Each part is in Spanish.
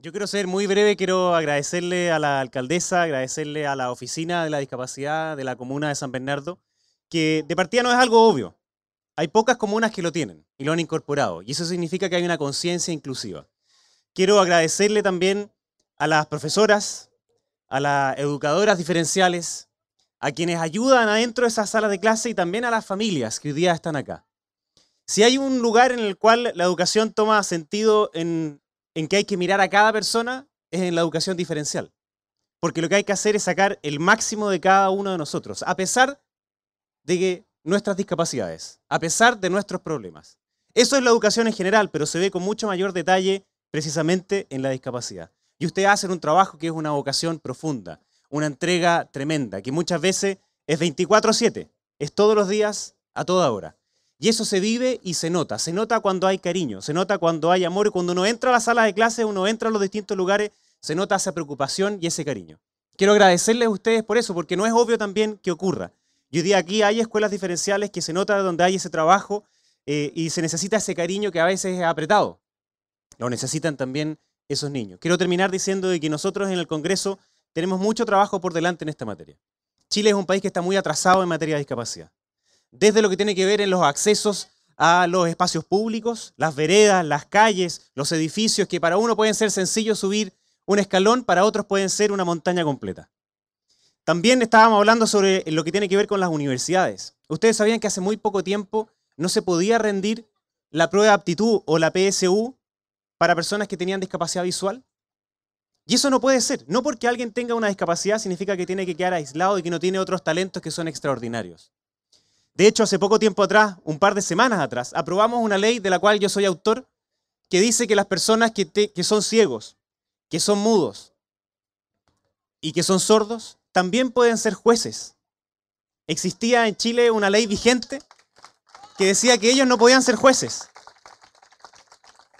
Yo quiero ser muy breve, quiero agradecerle a la alcaldesa, agradecerle a la oficina de la discapacidad de la comuna de San Bernardo, que de partida no es algo obvio. Hay pocas comunas que lo tienen y lo han incorporado, y eso significa que hay una conciencia inclusiva. Quiero agradecerle también a las profesoras, a las educadoras diferenciales, a quienes ayudan adentro de esas salas de clase y también a las familias que hoy día están acá. Si hay un lugar en el cual la educación toma sentido en en que hay que mirar a cada persona es en la educación diferencial. Porque lo que hay que hacer es sacar el máximo de cada uno de nosotros, a pesar de que nuestras discapacidades, a pesar de nuestros problemas. Eso es la educación en general, pero se ve con mucho mayor detalle precisamente en la discapacidad. Y ustedes hacen un trabajo que es una vocación profunda, una entrega tremenda, que muchas veces es 24/7, es todos los días, a toda hora. Y eso se vive y se nota. Se nota cuando hay cariño, se nota cuando hay amor. Y cuando uno entra a las salas de clase, uno entra a los distintos lugares, se nota esa preocupación y ese cariño. Quiero agradecerles a ustedes por eso, porque no es obvio también que ocurra. Y hoy día aquí hay escuelas diferenciales que se nota donde hay ese trabajo eh, y se necesita ese cariño que a veces es apretado. Lo necesitan también esos niños. Quiero terminar diciendo que nosotros en el Congreso tenemos mucho trabajo por delante en esta materia. Chile es un país que está muy atrasado en materia de discapacidad desde lo que tiene que ver en los accesos a los espacios públicos, las veredas, las calles, los edificios, que para uno pueden ser sencillos subir un escalón, para otros pueden ser una montaña completa. También estábamos hablando sobre lo que tiene que ver con las universidades. Ustedes sabían que hace muy poco tiempo no se podía rendir la prueba de aptitud o la PSU para personas que tenían discapacidad visual. Y eso no puede ser. No porque alguien tenga una discapacidad significa que tiene que quedar aislado y que no tiene otros talentos que son extraordinarios. De hecho, hace poco tiempo atrás, un par de semanas atrás, aprobamos una ley de la cual yo soy autor, que dice que las personas que, que son ciegos, que son mudos y que son sordos, también pueden ser jueces. Existía en Chile una ley vigente que decía que ellos no podían ser jueces.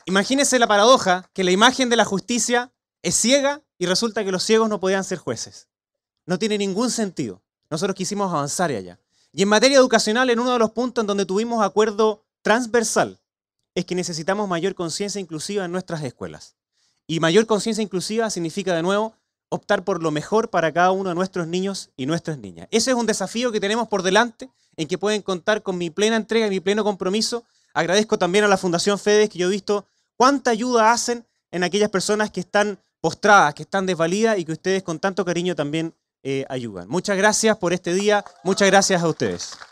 Imagínense la paradoja que la imagen de la justicia es ciega y resulta que los ciegos no podían ser jueces. No tiene ningún sentido. Nosotros quisimos avanzar allá. Y en materia educacional, en uno de los puntos en donde tuvimos acuerdo transversal, es que necesitamos mayor conciencia inclusiva en nuestras escuelas. Y mayor conciencia inclusiva significa, de nuevo, optar por lo mejor para cada uno de nuestros niños y nuestras niñas. Ese es un desafío que tenemos por delante, en que pueden contar con mi plena entrega y mi pleno compromiso. Agradezco también a la Fundación FEDES, que yo he visto cuánta ayuda hacen en aquellas personas que están postradas, que están desvalidas y que ustedes con tanto cariño también eh, ayudan. Muchas gracias por este día, muchas gracias a ustedes.